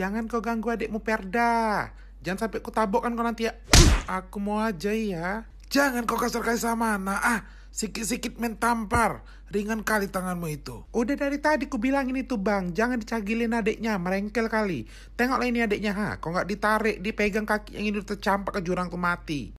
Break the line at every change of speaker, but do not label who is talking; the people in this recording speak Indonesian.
Jangan kau ganggu adikmu Perda. Jangan sampai kau tabok kan kau nanti ya. Aku mau aja ya. Jangan kau kasar kali sama anak. Ah, sikit-sikit main tampar. Ringan kali tanganmu itu. Udah dari tadi ku bilangin itu bang. Jangan dicagilin adiknya. Merengkel kali. Tengoklah ini adiknya ha. Kau nggak ditarik, dipegang kaki yang ini tercampak ke jurang tuh mati.